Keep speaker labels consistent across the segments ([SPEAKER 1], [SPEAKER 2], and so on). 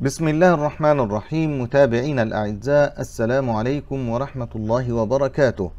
[SPEAKER 1] بسم الله الرحمن الرحيم متابعينا الأعزاء السلام عليكم ورحمة الله وبركاته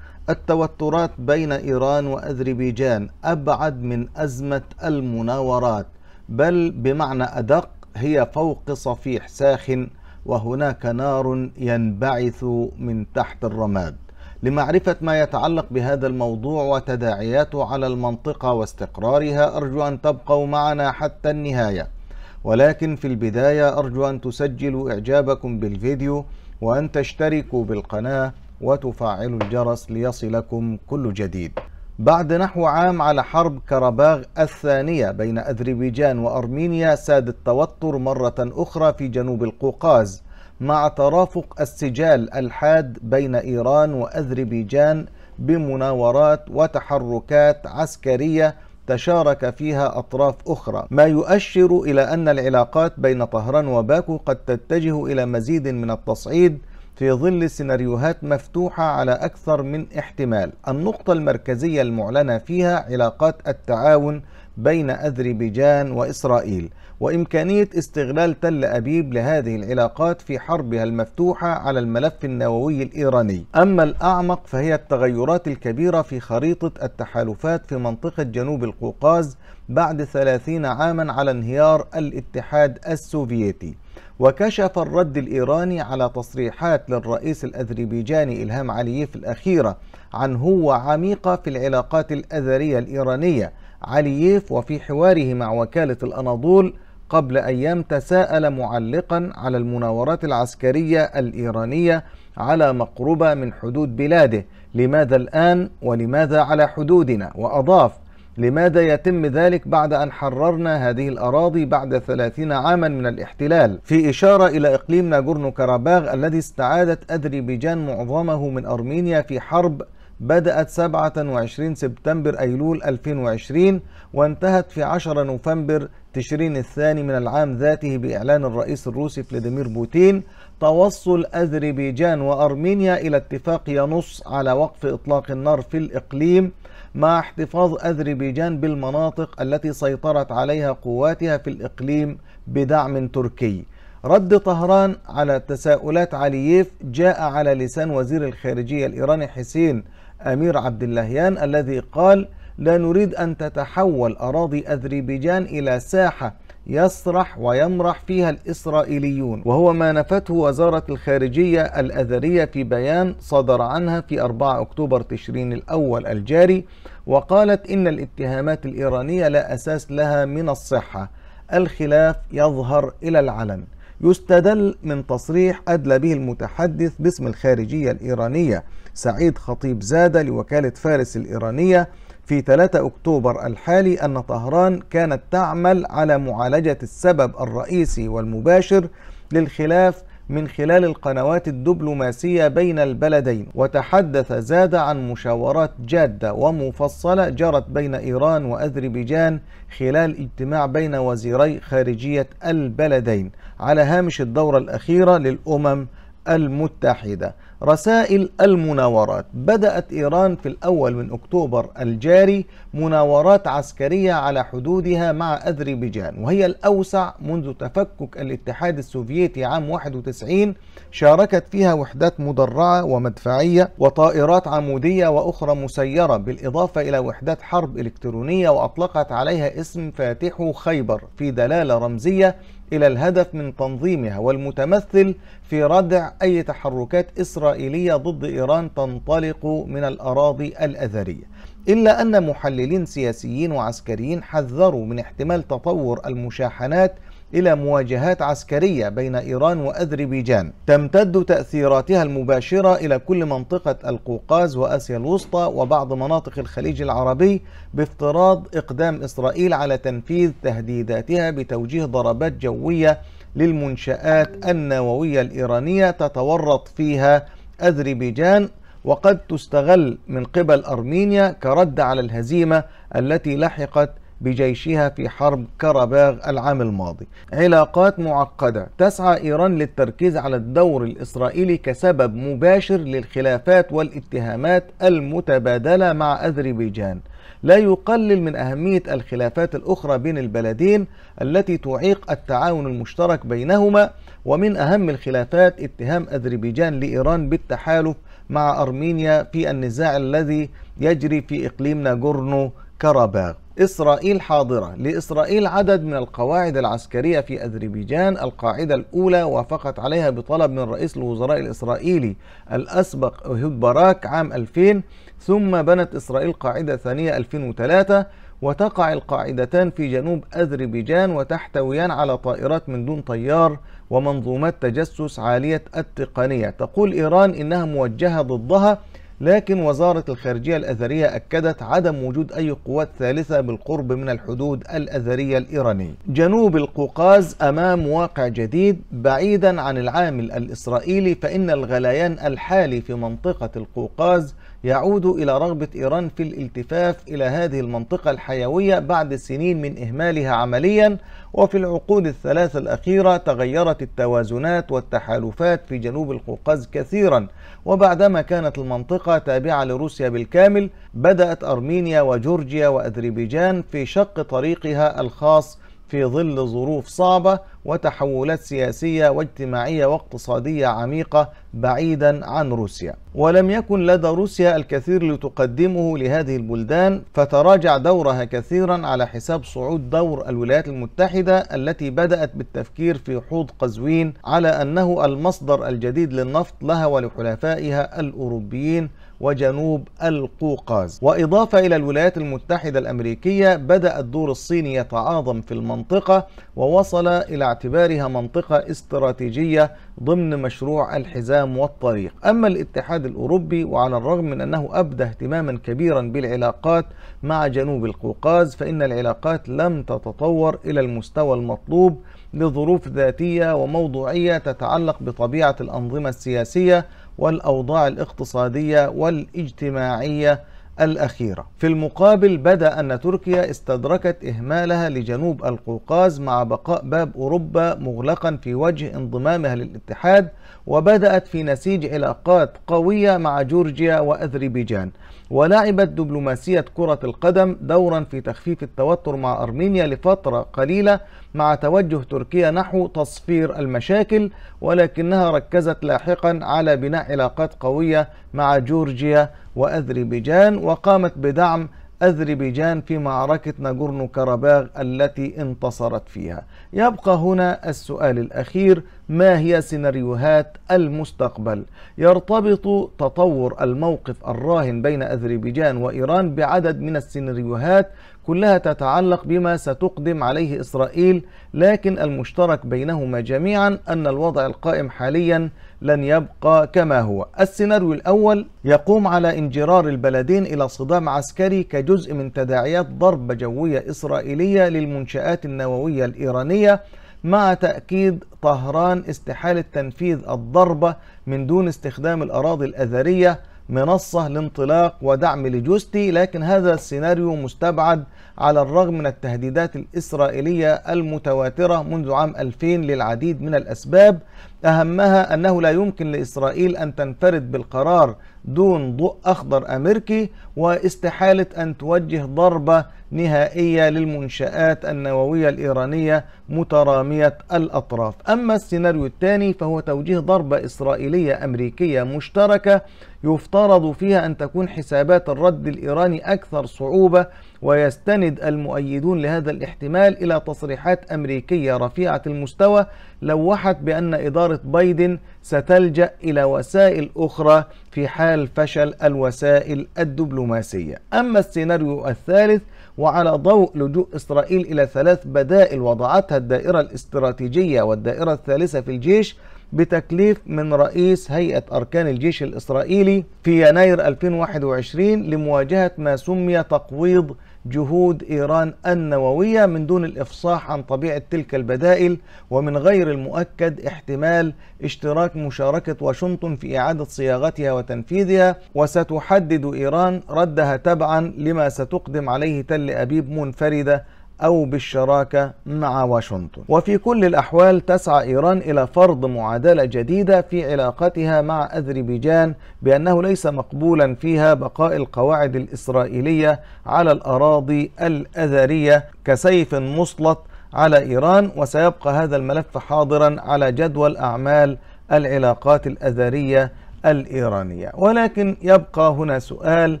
[SPEAKER 1] التوترات بين إيران وأذربيجان أبعد من أزمة المناورات بل بمعنى أدق هي فوق صفيح ساخن وهناك نار ينبعث من تحت الرماد لمعرفة ما يتعلق بهذا الموضوع وتداعياته على المنطقة واستقرارها أرجو أن تبقوا معنا حتى النهاية ولكن في البداية أرجو أن تسجلوا إعجابكم بالفيديو وأن تشتركوا بالقناة وتفعلوا الجرس ليصلكم كل جديد بعد نحو عام على حرب كرباغ الثانية بين أذربيجان وأرمينيا ساد التوتر مرة أخرى في جنوب القوقاز مع ترافق السجال الحاد بين إيران وأذربيجان بمناورات وتحركات عسكرية تشارك فيها أطراف أخرى ما يؤشر إلى أن العلاقات بين طهران وباكو قد تتجه إلى مزيد من التصعيد في ظل سيناريوهات مفتوحة على أكثر من احتمال النقطة المركزية المعلنة فيها علاقات التعاون بين أذربيجان وإسرائيل وإمكانية استغلال تل أبيب لهذه العلاقات في حربها المفتوحة على الملف النووي الإيراني أما الأعمق فهي التغيرات الكبيرة في خريطة التحالفات في منطقة جنوب القوقاز بعد ثلاثين عاما على انهيار الاتحاد السوفيتي وكشف الرد الإيراني على تصريحات للرئيس الأذربيجاني إلهام علييف الأخيرة عن هو عميقة في العلاقات الأذرية الإيرانية علييف وفي حواره مع وكالة الأناضول قبل أيام تساءل معلقا على المناورات العسكرية الإيرانية على مقربة من حدود بلاده لماذا الآن ولماذا على حدودنا وأضاف لماذا يتم ذلك بعد أن حررنا هذه الأراضي بعد ثلاثين عاما من الاحتلال في إشارة إلى إقليم ناغورنو كاراباغ الذي استعادت أذربيجان معظمه من أرمينيا في حرب بدأت 27 سبتمبر أيلول 2020 وانتهت في 10 نوفمبر تشرين الثاني من العام ذاته بإعلان الرئيس الروسي فلاديمير بوتين توصل أذربيجان وأرمينيا إلى اتفاق ينص على وقف إطلاق النار في الإقليم مع احتفاظ أذربيجان بالمناطق التي سيطرت عليها قواتها في الإقليم بدعم تركي رد طهران على تساؤلات علييف جاء على لسان وزير الخارجية الإيراني حسين أمير عبد اللهيان الذي قال لا نريد أن تتحول أراضي أذربيجان إلى ساحة يسرح ويمرح فيها الإسرائيليون وهو ما نفته وزارة الخارجية الأذرية في بيان صدر عنها في 4 أكتوبر تشرين الأول الجاري وقالت إن الاتهامات الإيرانية لا أساس لها من الصحة الخلاف يظهر إلى العلن يستدل من تصريح أدلى به المتحدث باسم الخارجية الإيرانية سعيد خطيب زادة لوكالة فارس الإيرانية في 3 أكتوبر الحالي أن طهران كانت تعمل على معالجة السبب الرئيسي والمباشر للخلاف من خلال القنوات الدبلوماسية بين البلدين وتحدث زاد عن مشاورات جادة ومفصلة جرت بين إيران وأذربيجان خلال اجتماع بين وزيري خارجية البلدين على هامش الدورة الأخيرة للأمم المتحدة رسائل المناورات بدأت إيران في الأول من أكتوبر الجاري مناورات عسكرية على حدودها مع أذربيجان وهي الأوسع منذ تفكك الاتحاد السوفيتي عام 91 شاركت فيها وحدات مدرعة ومدفعية وطائرات عمودية وأخرى مسيرة بالإضافة إلى وحدات حرب إلكترونية وأطلقت عليها اسم فاتحو خيبر في دلالة رمزية إلى الهدف من تنظيمها والمتمثل في ردع أي تحركات إسرائيلية ضد إيران تنطلق من الأراضي الاذريه إلا أن محللين سياسيين وعسكريين حذروا من احتمال تطور المشاحنات إلى مواجهات عسكرية بين إيران وأذربيجان تمتد تأثيراتها المباشرة إلى كل منطقة القوقاز وآسيا الوسطى وبعض مناطق الخليج العربي بافتراض إقدام إسرائيل على تنفيذ تهديداتها بتوجيه ضربات جوية للمنشآت النووية الإيرانية تتورط فيها أذربيجان وقد تستغل من قبل أرمينيا كرد على الهزيمة التي لحقت بجيشها في حرب كرباغ العام الماضي علاقات معقدة تسعى إيران للتركيز على الدور الإسرائيلي كسبب مباشر للخلافات والاتهامات المتبادلة مع أذربيجان لا يقلل من أهمية الخلافات الأخرى بين البلدين التي تعيق التعاون المشترك بينهما ومن أهم الخلافات اتهام أذربيجان لإيران بالتحالف مع أرمينيا في النزاع الذي يجري في إقليم ناغورنو كاراباغ إسرائيل حاضرة لإسرائيل عدد من القواعد العسكرية في أذربيجان القاعدة الأولى وافقت عليها بطلب من رئيس الوزراء الإسرائيلي الأسبق أهود باراك عام 2000 ثم بنت إسرائيل قاعدة ثانية 2003 وتقع القاعدتان في جنوب أذربيجان وتحتويان على طائرات من دون طيار ومنظومات تجسس عالية التقنية تقول إيران إنها موجهة ضدها لكن وزارة الخارجية الأذرية أكدت عدم وجود أي قوات ثالثة بالقرب من الحدود الأذرية الإيرانية جنوب القوقاز أمام واقع جديد بعيدا عن العامل الإسرائيلي فإن الغليان الحالي في منطقة القوقاز يعود إلى رغبة إيران في الالتفاف إلى هذه المنطقة الحيوية بعد سنين من إهمالها عمليا وفي العقود الثلاثة الأخيرة تغيرت التوازنات والتحالفات في جنوب القوقاز كثيرا وبعدما كانت المنطقة تابعة لروسيا بالكامل بدأت أرمينيا وجورجيا وأذربيجان في شق طريقها الخاص في ظل ظروف صعبة وتحولات سياسية واجتماعية واقتصادية عميقة بعيدا عن روسيا ولم يكن لدى روسيا الكثير لتقدمه لهذه البلدان فتراجع دورها كثيرا على حساب صعود دور الولايات المتحدة التي بدأت بالتفكير في حوض قزوين على أنه المصدر الجديد للنفط لها ولحلفائها الأوروبيين وجنوب القوقاز وإضافة إلى الولايات المتحدة الأمريكية بدأ الدور الصيني يتعاظم في المنطقة ووصل إلى اعتبارها منطقة استراتيجية ضمن مشروع الحزام والطريق أما الاتحاد الأوروبي وعلى الرغم من أنه أبدى اهتماما كبيرا بالعلاقات مع جنوب القوقاز فإن العلاقات لم تتطور إلى المستوى المطلوب لظروف ذاتية وموضوعية تتعلق بطبيعة الأنظمة السياسية والأوضاع الاقتصادية والاجتماعية الأخيرة في المقابل بدا أن تركيا استدركت إهمالها لجنوب القوقاز مع بقاء باب أوروبا مغلقا في وجه انضمامها للاتحاد وبدأت في نسيج علاقات قوية مع جورجيا وأذربيجان ولعبت دبلوماسية كرة القدم دورا في تخفيف التوتر مع أرمينيا لفترة قليلة مع توجه تركيا نحو تصفير المشاكل ولكنها ركزت لاحقا على بناء علاقات قوية مع جورجيا وأذربيجان وقامت بدعم أذربيجان في معركة ناغورنو كاراباغ التي انتصرت فيها يبقى هنا السؤال الأخير ما هي سيناريوهات المستقبل يرتبط تطور الموقف الراهن بين أذربيجان وإيران بعدد من السيناريوهات كلها تتعلق بما ستقدم عليه إسرائيل لكن المشترك بينهما جميعا أن الوضع القائم حاليا لن يبقى كما هو السيناريو الأول يقوم على انجرار البلدين إلى صدام عسكري كجزء من تداعيات ضربة جوية إسرائيلية للمنشآت النووية الإيرانية مع تأكيد طهران استحالة تنفيذ الضربة من دون استخدام الأراضي الأذرية منصة لانطلاق ودعم لجوستي لكن هذا السيناريو مستبعد على الرغم من التهديدات الإسرائيلية المتواترة منذ عام 2000 للعديد من الأسباب أهمها أنه لا يمكن لإسرائيل أن تنفرد بالقرار دون ضوء أخضر أمريكي واستحالة أن توجه ضربة نهائية للمنشآت النووية الإيرانية مترامية الأطراف أما السيناريو الثاني فهو توجيه ضربة إسرائيلية أمريكية مشتركة يفترض فيها أن تكون حسابات الرد الإيراني أكثر صعوبة ويستند المؤيدون لهذا الاحتمال إلى تصريحات أمريكية رفيعة المستوى لوحت بأن إدارة بايدن ستلجأ إلى وسائل أخرى في حال فشل الوسائل الدبلوماسية أما السيناريو الثالث وعلى ضوء لجوء إسرائيل إلى ثلاث بدائل وضعتها الدائرة الاستراتيجية والدائرة الثالثة في الجيش بتكليف من رئيس هيئة أركان الجيش الإسرائيلي في يناير 2021 لمواجهة ما سمي تقويض جهود إيران النووية من دون الإفصاح عن طبيعة تلك البدائل ومن غير المؤكد احتمال اشتراك مشاركة واشنطن في إعادة صياغتها وتنفيذها وستحدد إيران ردها تبعا لما ستقدم عليه تل أبيب منفردة أو بالشراكة مع واشنطن وفي كل الأحوال تسعى إيران إلى فرض معادلة جديدة في علاقتها مع أذربيجان بأنه ليس مقبولا فيها بقاء القواعد الإسرائيلية على الأراضي الأذرية كسيف مسلط على إيران وسيبقى هذا الملف حاضرا على جدول أعمال العلاقات الأذرية الإيرانية ولكن يبقى هنا سؤال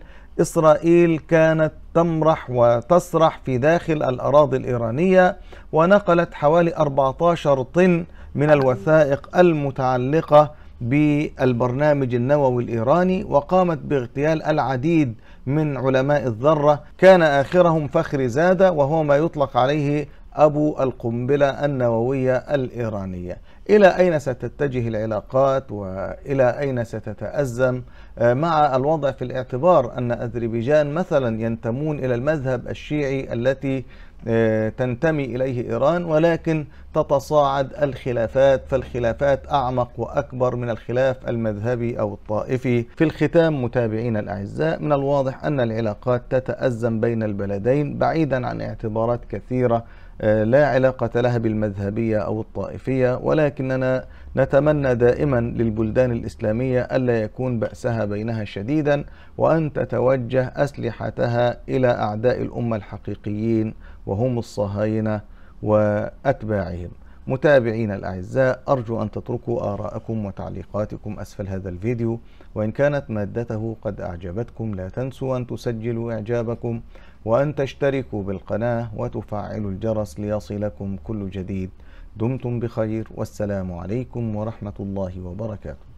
[SPEAKER 1] إسرائيل كانت تمرح وتسرح في داخل الأراضي الإيرانية ونقلت حوالي 14 طن من الوثائق المتعلقة بالبرنامج النووي الإيراني وقامت باغتيال العديد من علماء الذرة كان آخرهم فخري زادة وهو ما يطلق عليه أبو القنبلة النووية الإيرانية إلى أين ستتجه العلاقات وإلى أين ستتأزم آه، مع الوضع في الاعتبار أن أذربيجان مثلا ينتمون إلى المذهب الشيعي التي آه، تنتمي إليه إيران ولكن تتصاعد الخلافات فالخلافات أعمق وأكبر من الخلاف المذهبي أو الطائفي في الختام متابعين الأعزاء من الواضح أن العلاقات تتأزم بين البلدين بعيدا عن اعتبارات كثيرة آه، لا علاقة لها بالمذهبية أو الطائفية ولكننا نتمنى دائما للبلدان الإسلامية ألا يكون بأسها بينها شديدا وأن تتوجه أسلحتها إلى أعداء الأمة الحقيقيين وهم الصهاينة وأتباعهم متابعين الأعزاء أرجو أن تتركوا آراءكم وتعليقاتكم أسفل هذا الفيديو وإن كانت مادته قد أعجبتكم لا تنسوا أن تسجلوا إعجابكم وأن تشتركوا بالقناة وتفعلوا الجرس ليصلكم كل جديد دمتم بخير والسلام عليكم ورحمة الله وبركاته